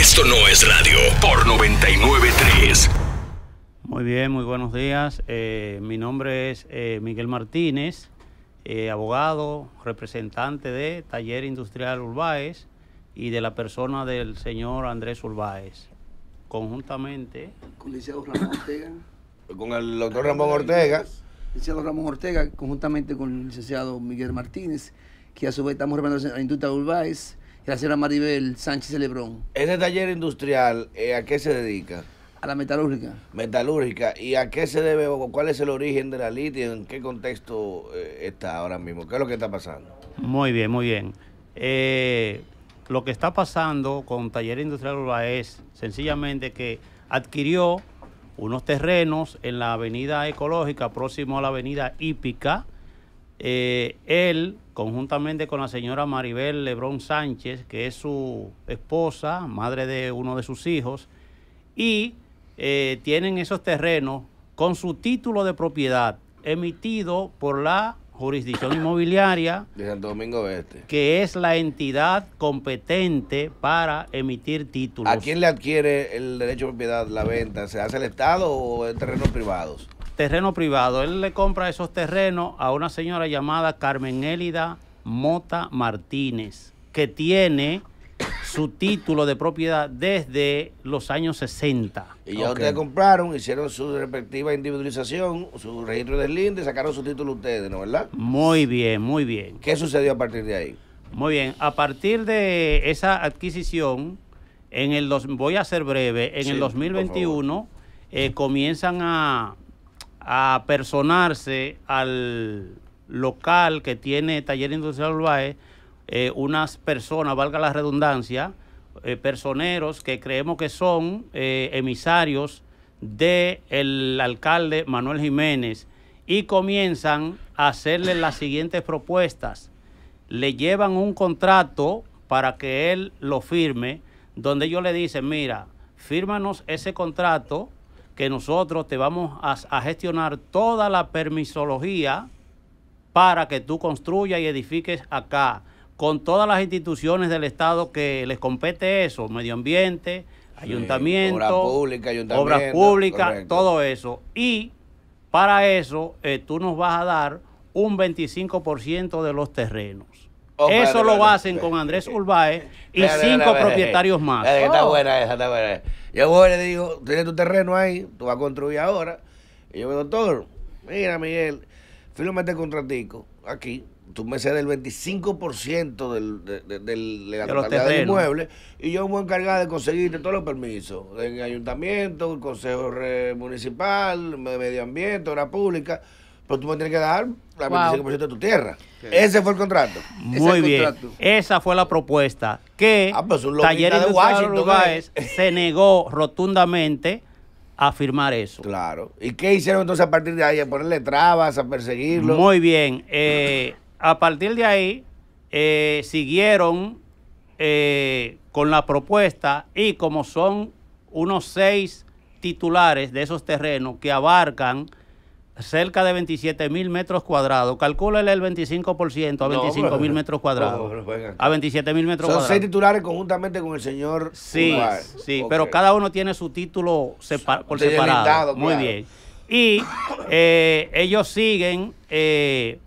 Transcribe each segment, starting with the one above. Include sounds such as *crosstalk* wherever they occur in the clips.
Esto no es radio por 993. Muy bien, muy buenos días. Eh, mi nombre es eh, Miguel Martínez, eh, abogado, representante de Taller Industrial Urbáez y de la persona del señor Andrés Urbáez. Conjuntamente. Con licenciado Ramón Ortega. *coughs* Con el doctor Ramón Ortega. Licenciado Ramón Ortega, conjuntamente con el licenciado Miguel Martínez, que a su vez estamos representando a la industria Urbáez Gracias, señora Maribel Sánchez Celebrón. Ese taller industrial, eh, ¿a qué se dedica? A la metalúrgica. Metalúrgica. ¿Y a qué se debe o cuál es el origen de la litia? ¿En qué contexto eh, está ahora mismo? ¿Qué es lo que está pasando? Muy bien, muy bien. Eh, lo que está pasando con Taller Industrial Urba es sencillamente que adquirió unos terrenos en la avenida ecológica próximo a la avenida hípica. él conjuntamente con la señora Maribel Lebrón Sánchez, que es su esposa, madre de uno de sus hijos, y eh, tienen esos terrenos con su título de propiedad emitido por la jurisdicción inmobiliaria de Santo Domingo Este, que es la entidad competente para emitir títulos. ¿A quién le adquiere el derecho de propiedad, la venta? ¿Se hace el Estado o en terrenos privados? terreno privado. Él le compra esos terrenos a una señora llamada Carmen Elida Mota Martínez, que tiene su título de propiedad desde los años 60. Y ya ustedes compraron, hicieron su respectiva individualización, su registro del linde, sacaron su título ustedes, ¿no verdad? Muy bien, muy bien. ¿Qué sucedió a partir de ahí? Muy bien, a partir de esa adquisición, en el dos, voy a ser breve, en el 2021 eh, comienzan a a personarse al local que tiene Taller Industrial Urbae, eh, unas personas, valga la redundancia, eh, personeros que creemos que son eh, emisarios del el alcalde Manuel Jiménez y comienzan a hacerle las siguientes propuestas. Le llevan un contrato para que él lo firme, donde ellos le dicen, mira, fírmanos ese contrato que nosotros te vamos a, gestionar toda la permisología para que tú construyas y edifiques acá, con todas las instituciones del Estado que les compete eso, medio ambiente, ayuntamiento, obras públicas, todo eso. Y para eso eh, tú nos vas a dar un 25% de los terrenos. Oh, Eso lo hacen con Andrés Urbae y cinco propietarios más. Está oh. buena esa, está buena Yo voy y le digo, tienes tu terreno ahí, tú vas a construir ahora. Y yo digo, doctor, mira Miguel, firmame este contratico aquí, tú me cedes el 25% del, de, de, del, de inmueble y yo me voy a encargar de conseguirte todos los permisos en ayuntamiento, el consejo municipal, medio ambiente, obra pública pero tú me tienes que dar la 25% de tu tierra. Ese fue el contrato. Muy bien. Esa fue la propuesta que ah, Talleres de Washington ¿eh? se negó rotundamente a firmar eso. Claro. ¿Y qué hicieron entonces a partir de ahí? ¿A ponerle trabas, a perseguirlo? Muy bien. Eh, a partir de ahí eh, siguieron con la propuesta y como son unos seis titulares de esos terrenos que abarcan cerca de 27 mil metros cuadrados. Calcúlele el 25% a 25 mil metros cuadrados. *laughs* a 27 mil metros cuadrados. Son seis titulares conjuntamente con el señor. Sí, sí, pero cada uno tiene su título por separado. Muy bien. Y *coughs* eh, ellos siguen eh,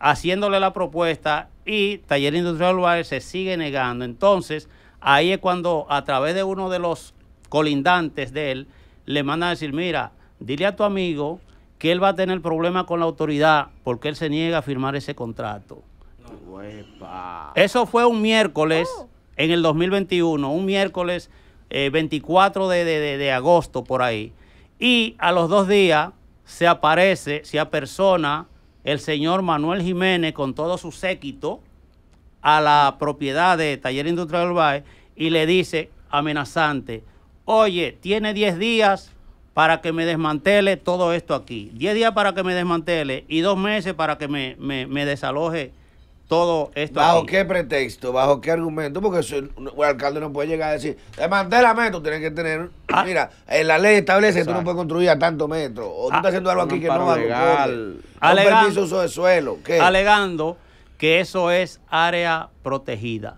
haciéndole la propuesta y Taller Industrial Ubar se sigue negando. Entonces, ahí es cuando a través de uno de los colindantes de él le manda a decir, mira, dile a tu amigo que él va a tener problemas con la autoridad porque él se niega a firmar ese contrato. Eso fue un miércoles oh. en el 2021, un miércoles 24 eh, de, de, agosto por ahí. Y a los dos días se aparece, se apersona el señor Manuel Jiménez con todo su séquito a la propiedad de Taller Industrial Valle y le dice amenazante, oye, tiene 10 días para que me desmantele todo esto aquí. Diez días para que me desmantele y dos meses para que me, desaloje todo esto. ¿Bajo qué pretexto? ¿Bajo qué argumento? Porque el, alcalde no puede llegar a decir, desmantélame, tú tienes que tener. Ah. mira, la ley establece que tú no puedes construir a tantos metros. O tú ah. estás haciendo algo aquí que no va legal. Un permiso uso de suelo. Alegando que eso es área protegida.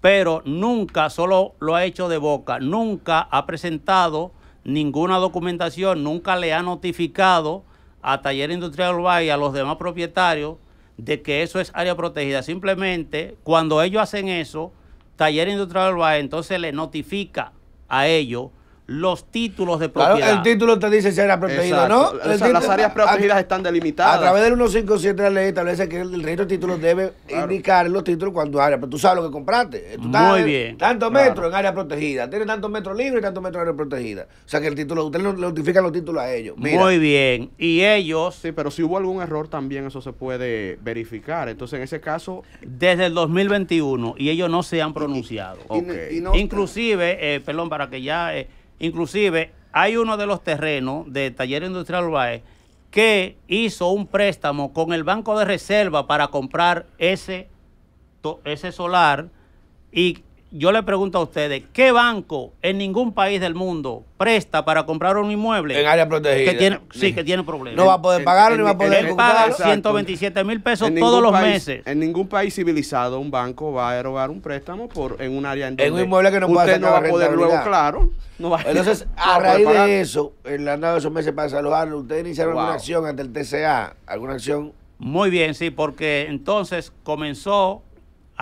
Pero nunca, solo lo ha hecho de boca, nunca ha presentado ninguna documentación, nunca le ha notificado a Taller Industrial Urbay y a los demás propietarios de que eso es área protegida. Simplemente cuando ellos hacen eso, Taller Industrial Urbay entonces le notifica a ellos los títulos de propiedad. el título te dice si era protegido protegida, no. las áreas protegidas están delimitadas. A través del 157 de la ley establece que el, registro de títulos debe indicar los títulos cuando área, pero tú sabes lo que compraste. Eh, Muy bien. Tantos en área protegida, tiene tantos metros libres y tantos metros en área protegida. O sea que el título, ustedes le notifican los títulos a ellos. Muy bien. Y ellos... Sí, pero si hubo algún error también eso se puede verificar. Entonces en ese caso... Desde el 2021 y ellos no se han pronunciado. Inclusive, eh, perdón, para que ya... Eh, Inclusive hay uno de los terrenos de Taller Industrial Urbae que hizo un préstamo con el Banco de Reserva para comprar ese, ese solar y yo le pregunto a ustedes, ¿qué banco en ningún país del mundo presta para comprar un inmueble? En área protegida. Que tiene, sí, que tiene problemas. No va a poder pagarlo, ni no va a poder Él paga 127 mil pesos todos los meses. En ningún país civilizado un banco va a erogar un préstamo por en un área en, en un inmueble que no usted no va a poder luego, claro. Entonces, *laughs* a, raíz de eso, en la nada de esos meses para salvarlo, ¿ustedes iniciaron una alguna acción ante el TCA? ¿Alguna acción? Muy bien, sí, porque entonces comenzó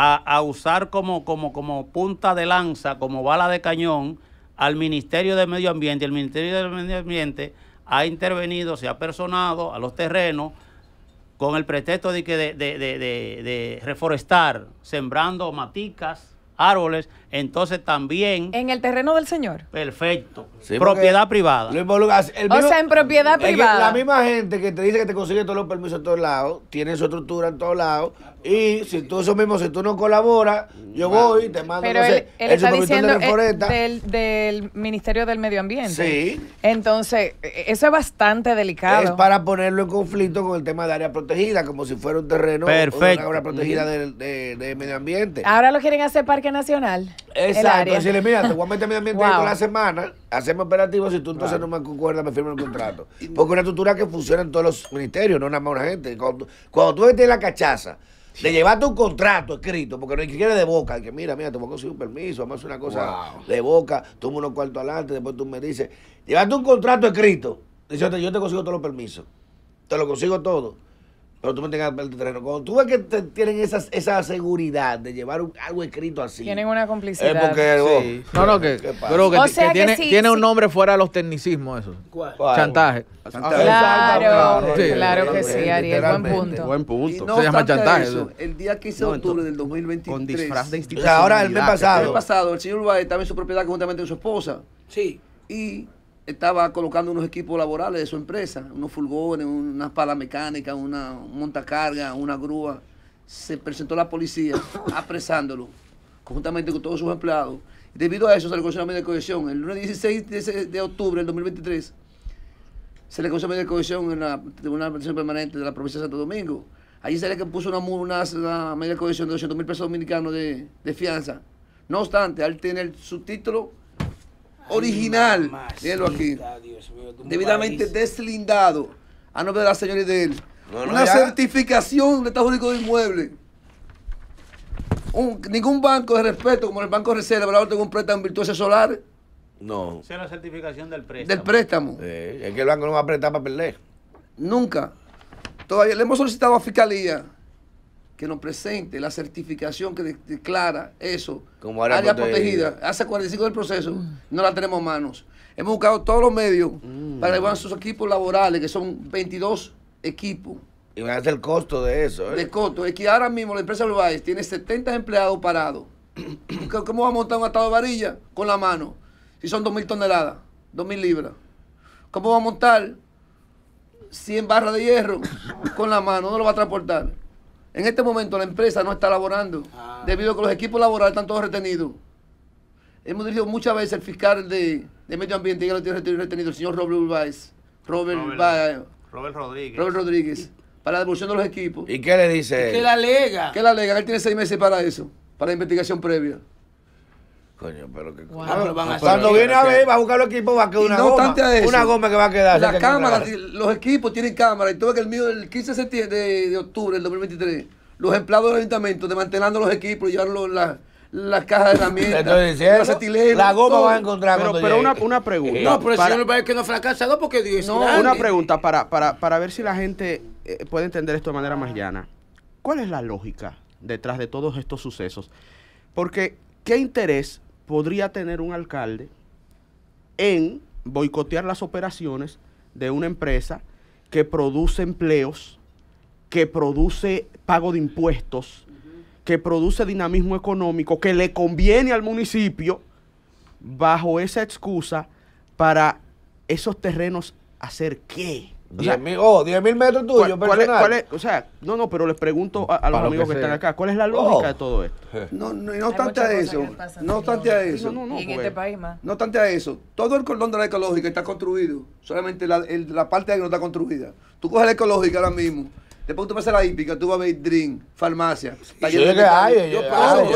a, usar como, como, como punta de lanza, como bala de cañón al Ministerio de Medio Ambiente. El Ministerio del Medio Ambiente ha intervenido, se ha personado a los terrenos con el pretexto de, que de, de reforestar, sembrando maticas, árboles entonces también... En el terreno del señor. Perfecto. propiedad privada. Lo involucra, o sea, en propiedad privada. La misma gente que te dice que te consigue todos los permisos en todos lados, tiene su estructura en todos lados, y si tú eso mismo, si tú no colaboras, yo voy y te mando, Pero él el está diciendo eh, Del, Ministerio del Medio Ambiente. Sí. Entonces, e, e, eso es bastante delicado. Es para ponerlo en conflicto con el tema de área protegida, como si fuera un terreno Perfecto. una área protegida del de, de medio ambiente. Ahora lo quieren hacer parque nacional. Exacto, decirle, mira, te voy a meter mi ambiente wow. la semana, hacemos operativos si tú entonces no me concuerdas, me firmas el contrato. Porque una estructura que funciona en todos los ministerios, no nada más una gente. Cuando, cuando tú metes la cachaza, de llevarte un contrato escrito, porque no hay que quiere de boca, que mira, mira, te voy a conseguir un permiso, vamos a hacer una cosa de boca, tú unos cuartos adelante, después tú me dices, llevarte un contrato escrito, dice, yo te consigo todos los permisos, te lo consigo todo pero tú me tengas el terreno. Cuando tú ves que tienen esa seguridad de llevar algo escrito así. Tienen una complicidad. Es porque. Oh, no, no, que. o sea que, tiene, tiene un nombre fuera de los tecnicismos, eso. ¿Cuál? Chantaje. Claro, claro, que sí, Ariel. Buen punto. Buen punto. No Se llama chantaje. Eso, el día 15 de octubre del 2023. Con disfraz de institución. O sea, ahora, el mes pasado. El mes pasado, el señor Urbay estaba en su propiedad conjuntamente con su esposa. Sí. Y estaba colocando unos equipos laborales de su empresa, unos furgones, unas palas mecánica, una montacarga, una grúa. Se presentó la policía *coughs* apresándolo, conjuntamente con todos sus empleados. Debido a eso se le concedió la medida de cohesión. El lunes 16 de, octubre del 2023 se le concedió la medida de cohesión en la Tribunal de Permanente de la provincia de Santo Domingo. Allí se le puso una, una, medida de cohesión de 200 mil pesos dominicanos de, fianza. No obstante, al tener su título original. véelo aquí. Debidamente deslindado a nombre de la señora de él. Una certificación de Estados Unidos de inmueble. ningún banco de respeto como el Banco Reserva, ahora tengo un préstamo virtuoso solar. No. sea es la certificación del préstamo. Del préstamo. es que el banco no va a prestar para perder. Nunca. Todavía le hemos solicitado a Fiscalía que nos presente la certificación que declara eso, Como área, protegida. Hace 45 del proceso, mm. no la tenemos a manos. Hemos buscado todos los medios mm. para llevar sus equipos laborales, que son 22 equipos. Y me hace el costo de eso. ¿eh? De costo. Es que ahora mismo la empresa Uruguay tiene 70 empleados parados. *coughs* ¿Cómo va a montar un atado de varilla? Con la mano. Si son 2.000 toneladas, 2.000 libras. ¿Cómo va a montar 100 barras de hierro? *coughs* Con la mano. No lo va a transportar. En este momento la empresa no está laborando ah. debido a que los equipos laborales están todos retenidos. Hemos dirigido muchas veces el fiscal de, medio ambiente y lo tiene retenido, el señor Robert Robert, Rodríguez. Para la devolución de los equipos. ¿Y qué le dice? Que la lega. Que la alega, él tiene seis meses para eso, para la investigación previa. Coño, pero que. van a Cuando viene a ver, va a buscar los equipos, va a quedar una goma. una goma que va a quedar. Las cámaras, los equipos tienen cámaras. Y todo que el mío, del 15 de, octubre del 2023, los empleados del ayuntamiento desmantelando los equipos, llevarlo las las cajas de herramientas, las La goma va a encontrar Pero, pero una, una, pregunta. No, pero para, el señor que no fracasa no porque Dios No, una pregunta para, para, para ver si la gente eh, puede entender esto de manera más llana. ¿Cuál es la lógica detrás de todos estos sucesos? Porque, ¿qué interés podría tener un alcalde en boicotear las operaciones de una empresa que produce empleos, que produce pago de impuestos, que produce dinamismo económico, que le conviene al municipio, bajo esa excusa, para esos terrenos hacer qué? 10 mil, oh, mil metros tuyos, o sea, no, no, pero les pregunto a, los amigos que, están acá, ¿cuál es la lógica de oh. todo esto? No, no, no obstante a eso, no obstante a eso, no, en este país más. No obstante a eso, todo el cordón de la ecológica está construido, solamente la, la parte de ahí no está construida. Tú coges la ecológica ahora mismo. Después tú vas a la hípica, tú vas a ver Dream, farmacia. sí, que hay, yo paso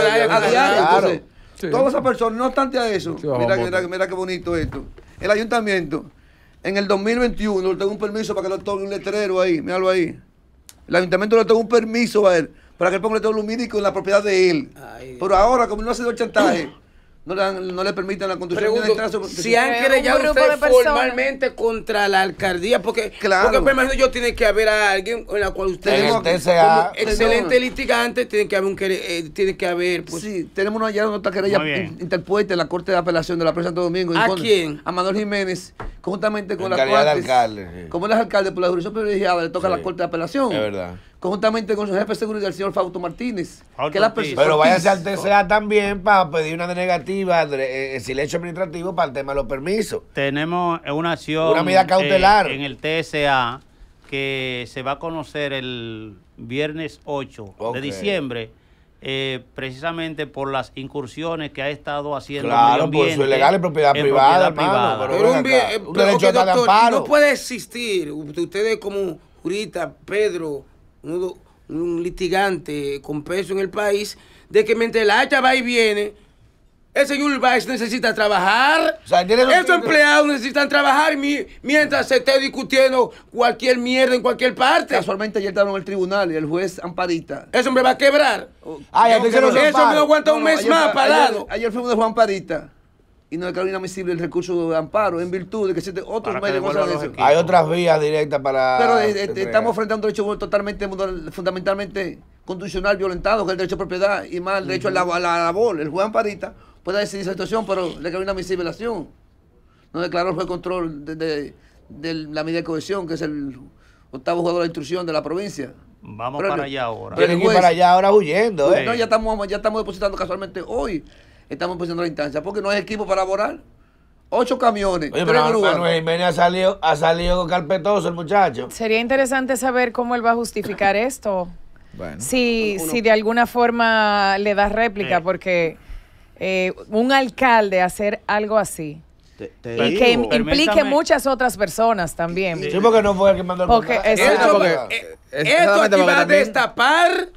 todas esas personas, no obstante a eso, mira, mira, mira qué bonito esto. El ayuntamiento en el 2021 le tengo un permiso para que le tome un letrero ahí, míralo ahí. El ayuntamiento le tengo un permiso a él para que él ponga un letrero lumínico en la propiedad de él. Pero ahora, como no ha sido el chantaje, no le, no le permiten la conducción trazo. Si han querellado usted formalmente contra la alcaldía, porque, claro. porque me imagino yo tiene que haber a alguien en la cual usted como excelente litigante, tiene que haber un eh, tiene que haber pues. Sí, tenemos una ya otra querella interpuesta en la Corte de Apelación de la Presa Santo Domingo. ¿A quién? A Manuel Jiménez, conjuntamente con la, la Corte. Como él es alcalde por la jurisdicción privilegiada, le toca a la Corte de Apelación. Es verdad conjuntamente con su jefe de seguridad, el señor Fausto Martínez. Pero váyase al TSA también para pedir una denegativa, eh, eh, silencio administrativo para el tema de los permisos. Tenemos una acción. Eh, en el TSA que se va a conocer el viernes 8 de diciembre. Eh, precisamente por las incursiones que ha estado haciendo el por su ilegal en propiedad privada, privada. pero, un bien, acá, eh, pero, doctor, no puede existir ustedes como jurista Pedro un, litigante con peso en el país, de que mientras la hacha va y viene, el señor Valls necesita trabajar. Esos empleados necesitan trabajar mientras se esté discutiendo cualquier mierda en cualquier parte. Casualmente ayer estaban en el tribunal y el juez Amparita. Ese hombre va a quebrar. Ay, eso hombre no aguanta un mes más parado. Ayer, fue fuimos de Juan Amparita y no declaró inadmisible el recurso de amparo en virtud de que existen otros medios de Hay otras vías directas para. Pero eh, eh, estamos frente a un derecho totalmente, fundamentalmente constitucional violentado, que es el derecho a propiedad y más el derecho a, la, labor. El juez Amparita puede decidir esa situación, pero le inadmisible una la acción. No declaró el juez control de, de, de, la medida de cohesión, que es el octavo jugador de la instrucción de la provincia. Vamos para allá ahora. Tienen que ir para allá ahora huyendo. ¿eh? No, ya estamos, ya estamos depositando casualmente hoy estamos poniendo la instancia, porque no hay equipo para borrar Ocho camiones, Oye, pero Jiménez ha salido, ha salido carpetoso el muchacho. Sería interesante saber cómo él va a justificar *laughs* esto. Bueno. Si, si de alguna forma le da réplica, eh. porque eh, un alcalde hacer algo así. y que implique muchas otras personas también. Sí, porque no fue el que mandó el porque, esto va a destapar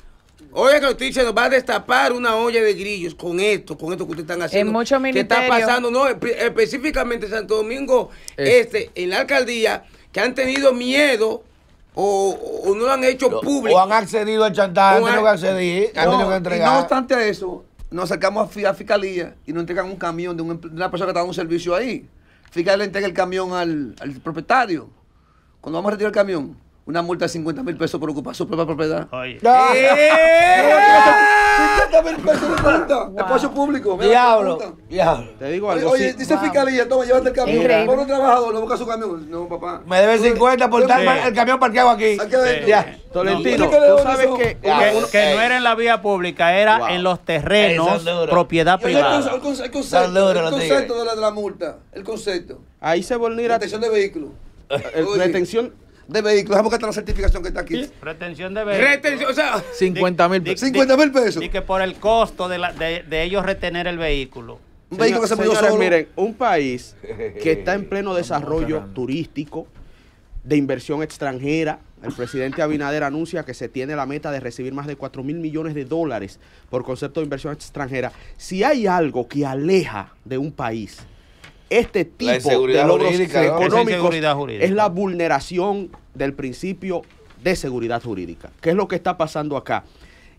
Oiga, que usted nos va a destapar una olla de grillos con esto, con esto que ustedes están haciendo. En muchos ministerios. ¿Qué está pasando? No, específicamente Santo Domingo Este, en la alcaldía, que han tenido miedo o, no lo han hecho público. O han accedido al chantaje, han tenido que acceder, han tenido que entregar. no obstante eso, nos sacamos a, fiscalía y nos entregan un camión de, una persona que está dando un servicio ahí. Fiscal le entrega el camión al, al propietario. Cuando vamos a retirar el camión, una multa de 50 mil pesos por ocupar su propia propiedad. Oye. 50 mil pesos de multa. Espacio público. Diablo. Diablo. Te digo algo. Oye, dice fiscalía, toma, llévate el camión. Por un trabajador, no busca su camión. No, papá. Me debe 50 por estar el camión parqueado aquí. Ya. Tolentino, tú sabes que, que, no era en la vía pública, era en los terrenos, propiedad privada. El, concepto, de, la, multa, el concepto. Ahí se volvió detención de vehículos. Retención de vehículos. a buscar la certificación que está aquí. Retención de vehículos. Retención, 50 mil pesos. 50 mil pesos. Y que por el costo de, ellos retener el vehículo. Un vehículo que se señores, miren, un país que está en pleno desarrollo turístico, de inversión extranjera. El presidente Abinader anuncia que se tiene la meta de recibir más de 4 mil millones de dólares por concepto de inversión extranjera. Si hay algo que aleja de un país este tipo de logros económicos es la vulneración del principio de seguridad jurídica, que es lo que está pasando acá.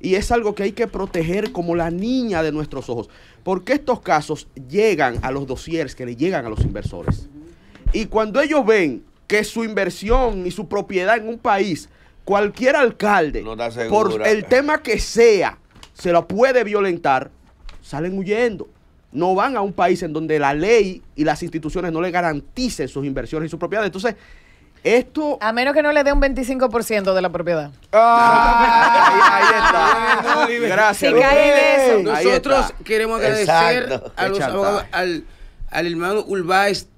Y es algo que hay que proteger como la niña de nuestros ojos, porque estos casos llegan a los dosieres que le llegan a los inversores. Y cuando ellos ven que su inversión y su propiedad en un país, cualquier alcalde, por el tema que sea, se lo puede violentar, salen huyendo no van a un país en donde la ley y las instituciones no le garanticen sus inversiones y sus propiedades. Entonces, esto. A menos que no le dé un 25% de la propiedad. ahí, *laughs* está. Gracias. Nosotros queremos agradecer a los al, al hermano Ulváez.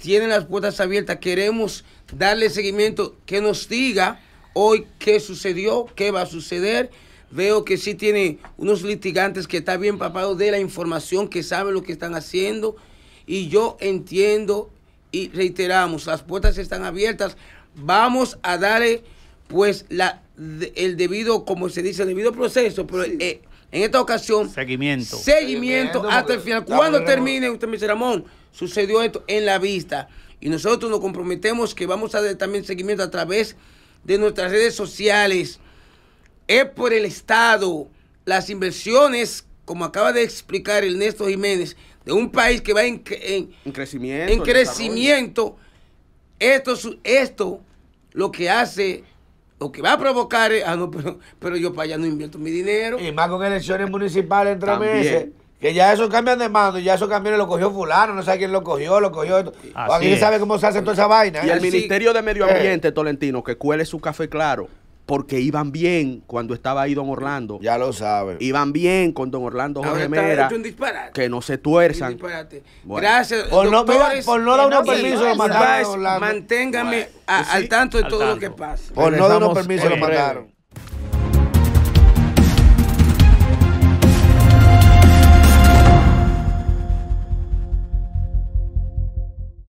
Tienen las puertas abiertas. Queremos darle seguimiento que nos diga hoy qué sucedió, qué va a suceder. Veo que sí tiene unos litigantes que están bien papados de la información, que saben lo que están haciendo. Y yo entiendo y reiteramos, las puertas están abiertas. Vamos a darle pues la, el debido, como se dice, el debido proceso. Pero, eh, en esta ocasión, seguimiento. Seguimiento, hasta el final. Cuando termine, usted me Ramón, sucedió esto en la vista. Y nosotros nos comprometemos que vamos a dar también seguimiento a través de nuestras redes sociales es por el Estado. Las inversiones, como acaba de explicar Ernesto Jiménez, de un país que va en, crecimiento, en crecimiento esto, esto lo que hace lo que va a provocar eh, ah, no, *laughs* pero, yo para allá no invierto mi dinero. Y más con elecciones municipales entre meses. Que ya eso cambian de mando, ya eso cambió lo cogió fulano, no sabe quién lo cogió, lo cogió. Aquí sabe cómo se hace toda esa vaina. ¿eh? Y el Ministerio de Medio eh. Ambiente, Tolentino, que cuele su café claro porque iban bien cuando estaba ahí Don Orlando. Ya lo saben. Iban bien con Don Orlando Jorge Mera. Que no se tuerzan. Gracias. Por no, por no darnos permiso lo mataron. Manténgame al tanto de todo lo que pasa. Por no no darnos permiso lo mataron.